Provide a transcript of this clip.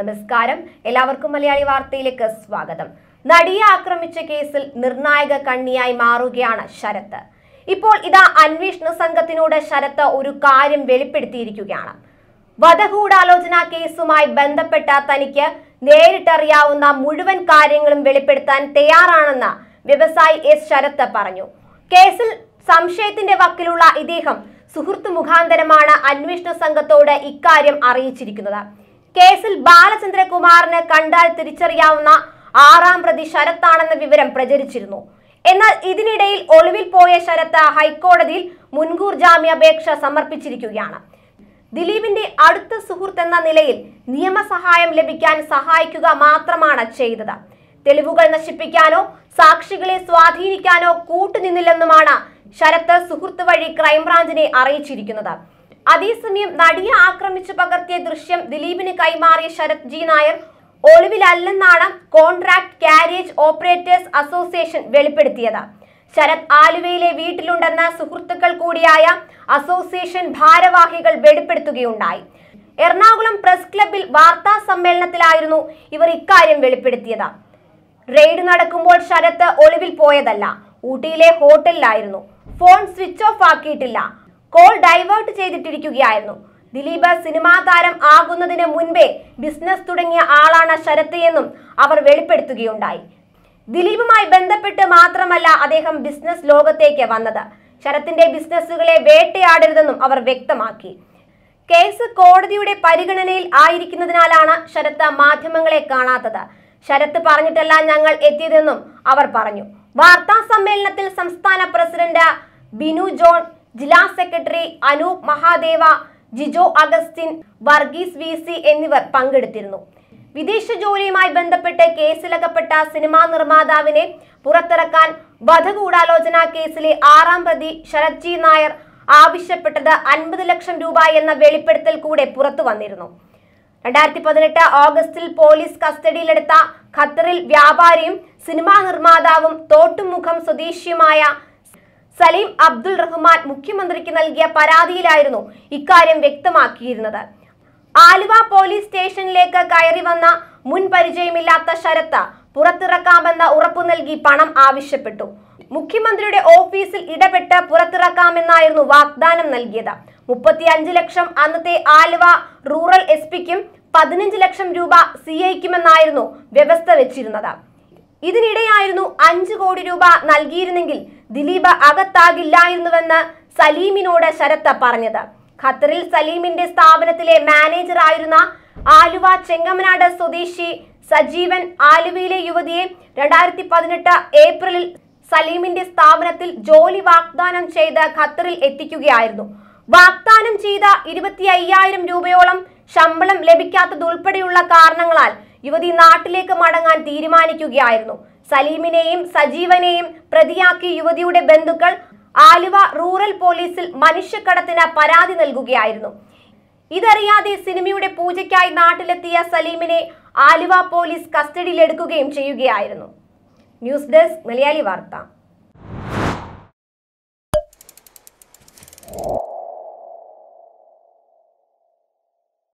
നമസ്കാരം എല്ലാവർക്കും മലയാളി വാർത്തയിലേക്ക് സ്വാഗതം നടിയെ ആക്രമിച്ച കേസിൽ നിർണായക കണ്ണിയായി മാറുകയാണ് ശരത്ത് ഇപ്പോൾ ഇതാ അന്വേഷണ സംഘത്തിനോട് ശരത്ത് ഒരു കാര്യം വെളിപ്പെടുത്തിയിരിക്കുകയാണ് വധഗൂഢാലോചന കേസുമായി ബന്ധപ്പെട്ട തനിക്ക് നേരിട്ടറിയാവുന്ന മുഴുവൻ കാര്യങ്ങളും വെളിപ്പെടുത്താൻ തയ്യാറാണെന്ന് വ്യവസായി എസ് ശരത്ത് പറഞ്ഞു കേസിൽ സംശയത്തിന്റെ വക്കിലുള്ള ഇദ്ദേഹം സുഹൃത്തു മുഖാന്തരമാണ് അന്വേഷണ സംഘത്തോട് ഇക്കാര്യം അറിയിച്ചിരിക്കുന്നത് കേസിൽ ബാലചന്ദ്രകുമാറിന് കണ്ടാൽ തിരിച്ചറിയാവുന്ന ആറാം പ്രതി ശരത്താണെന്ന വിവരം പ്രചരിച്ചിരുന്നു എന്നാൽ ഇതിനിടയിൽ ഒളിവിൽ പോയ ശരത്ത് ഹൈക്കോടതിയിൽ മുൻകൂർ ജാമ്യാപേക്ഷ സമർപ്പിച്ചിരിക്കുകയാണ് ദിലീപിന്റെ അടുത്ത സുഹൃത്ത് എന്ന നിലയിൽ നിയമസഹായം ലഭിക്കാൻ സഹായിക്കുക മാത്രമാണ് ചെയ്തത് തെളിവുകൾ നശിപ്പിക്കാനോ സാക്ഷികളെ സ്വാധീനിക്കാനോ കൂട്ടുനിന്നില്ലെന്നുമാണ് ശരത്ത് സുഹൃത്ത് വഴി ക്രൈംബ്രാഞ്ചിനെ അറിയിച്ചിരിക്കുന്നത് അതേസമയം നടിയെ ആക്രമിച്ചു പകർത്തിയ ദൃശ്യം ദിലീപിന് കൈമാറിയ ശരത് ജി നായർ ഒളിവിലല്ലെന്നാണ് കോൺട്രാക്ട് കാരേജ് ഓപ്പറേറ്റേഴ്സ് അസോസിയേഷൻ വെളിപ്പെടുത്തിയത് ശരത് ആലുവയിലെ വീട്ടിലുണ്ടെന്ന സുഹൃത്തുക്കൾ കൂടിയായ അസോസിയേഷൻ ഭാരവാഹികൾ വെളിപ്പെടുത്തുകയുണ്ടായി എറണാകുളം പ്രസ് ക്ലബിൽ വാർത്താ സമ്മേളനത്തിലായിരുന്നു ഇവർ ഇക്കാര്യം വെളിപ്പെടുത്തിയത് റെയ്ഡ് നടക്കുമ്പോൾ ശരത്ത് ഒളിവിൽ പോയതല്ല ഊട്ടിയിലെ ഹോട്ടലിലായിരുന്നു ഫോൺ സ്വിച്ച് ഓഫ് ആക്കിയിട്ടില്ല കോൾ ഡൈവേർട്ട് ചെയ്തിട്ടിരിക്കുകയായിരുന്നു ദിലീപ് സിനിമാ താരം ആകുന്നതിന് മുൻപേ ബിസിനസ് തുടങ്ങിയ ആളാണ് ശരത് എന്നും അവർ വെളിപ്പെടുത്തുകയുണ്ടായി ദിലീപുമായി ബന്ധപ്പെട്ട് മാത്രമല്ല അദ്ദേഹം ബിസിനസ് ലോകത്തേക്ക് വന്നത് ശരത്തിന്റെ ബിസിനസ്സുകളെ വേട്ടയാടരുതെന്നും അവർ വ്യക്തമാക്കി കേസ് കോടതിയുടെ പരിഗണനയിൽ ആയിരിക്കുന്നതിനാലാണ് ശരത് മാധ്യമങ്ങളെ കാണാത്തത് ശരത്ത് പറഞ്ഞിട്ടല്ല ഞങ്ങൾ എത്തിയതെന്നും അവർ പറഞ്ഞു വാർത്താ സമ്മേളനത്തിൽ സംസ്ഥാന പ്രസിഡന്റ് ബിനു ജോൺ ജില്ലാ secretary Anoop Mahadeva Jijo Augustine Varghese V C എന്നിവർ പങ്കെടുത്തിരുന്നു വിദേശ ജോലിയുമായി ബന്ധപ്പെട്ട് കേസിലകപ്പെട്ട സിനിമാ നിർമ്മാതാവിനെ പുറത്തിറക്കാൻ വധഗൂഢാലോചന കേസിലെ ആറാം പ്രതി ശരത്ജി നായർ ആവശ്യപ്പെട്ടത് അൻപത് ലക്ഷം രൂപ എന്ന വെളിപ്പെടുത്തൽ കൂടെ പുറത്തു വന്നിരുന്നു രണ്ടായിരത്തി പതിനെട്ട് ഓഗസ്റ്റിൽ പോലീസ് കസ്റ്റഡിയിലെടുത്ത ഖത്തറിൽ വ്യാപാരിയും സിനിമാ നിർമ്മാതാവും തോട്ടുമുഖം സ്വദേശിയുമായ സലീം അബ്ദുൾ റഹ്മാൻ മുഖ്യമന്ത്രിക്ക് നൽകിയ പരാതിയിലായിരുന്നു ഇക്കാര്യം വ്യക്തമാക്കിയിരുന്നത് ആലുവ പോലീസ് സ്റ്റേഷനിലേക്ക് കയറി വന്ന മുൻ പരിചയമില്ലാത്ത ശരത്ത് പുറത്തിറക്കാമെന്ന ഉറപ്പു നൽകി പണം ആവശ്യപ്പെട്ടു മുഖ്യമന്ത്രിയുടെ ഓഫീസിൽ ഇടപെട്ട് പുറത്തിറക്കാമെന്നായിരുന്നു വാഗ്ദാനം നൽകിയത് അഞ്ച് ലക്ഷം അന്നത്തെ ആലുവ റൂറൽ എസ് പിക്കും പതിനഞ്ച് ലക്ഷം രൂപ സി ഐക്കുമെന്നായിരുന്നു വ്യവസ്ഥ വെച്ചിരുന്നത് ഇതിനിടെയായിരുന്നു അഞ്ചു കോടി രൂപ നൽകിയിരുന്നെങ്കിൽ ദിലീപ് അകത്താകില്ലായിരുന്നുവെന്ന് സലീമിനോട് ശരത്ത പറഞ്ഞത് ഖത്തറിൽ സലീമിന്റെ സ്ഥാപനത്തിലെ മാനേജർ ആയിരുന്ന ആലുവ ചെങ്ങമനാട് സ്വദേശി സജീവൻ ആലുവയിലെ യുവതിയെ രണ്ടായിരത്തി പതിനെട്ട് ഏപ്രിലിൽ സലീമിന്റെ സ്ഥാപനത്തിൽ ജോലി വാഗ്ദാനം ചെയ്ത് ഖത്തറിൽ എത്തിക്കുകയായിരുന്നു വാഗ്ദാനം ചെയ്ത ഇരുപത്തി അയ്യായിരം രൂപയോളം ശമ്പളം ലഭിക്കാത്തതുൾപ്പെടെയുള്ള കാരണങ്ങളാൽ യുവതി നാട്ടിലേക്ക് മടങ്ങാൻ തീരുമാനിക്കുകയായിരുന്നു സലീമിനെയും സജീവനെയും പ്രതിയാക്കി യുവതിയുടെ ബന്ധുക്കൾ ആലുവ റൂറൽ പോലീസിൽ മനുഷ്യക്കടത്തിന് പരാതി നൽകുകയായിരുന്നു ഇതറിയാതെ സിനിമയുടെ പൂജയ്ക്കായി നാട്ടിലെത്തിയ സലീമിനെ ആലുവ പോലീസ് കസ്റ്റഡിയിലെടുക്കുകയും ചെയ്യുകയായിരുന്നു ന്യൂസ് ഡെസ്ക് മലയാളി വാർത്ത